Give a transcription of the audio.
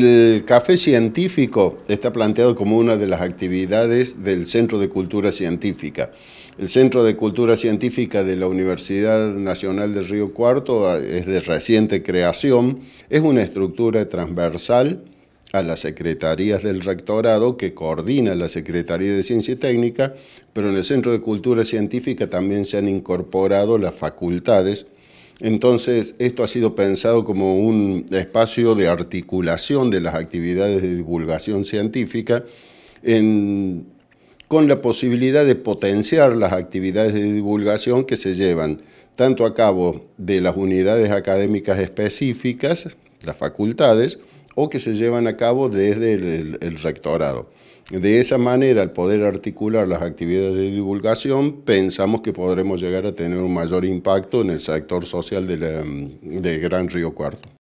El café científico está planteado como una de las actividades del Centro de Cultura Científica. El Centro de Cultura Científica de la Universidad Nacional de Río Cuarto ah, es de reciente creación, es una estructura transversal a las secretarías del rectorado que coordina la Secretaría de Ciencia y Técnica, pero en el Centro de Cultura Científica también se han incorporado las facultades entonces, esto ha sido pensado como un espacio de articulación de las actividades de divulgación científica con la posibilidad de potenciar las actividades de divulgación que se llevan tanto a cabo de las unidades académicas específicas, las facultades, o que se llevan a cabo desde el, rectorado. De esa manera, al poder articular las actividades de divulgación, pensamos que podremos llegar a tener un mayor impacto en el sector social del de Gran Río Cuarto.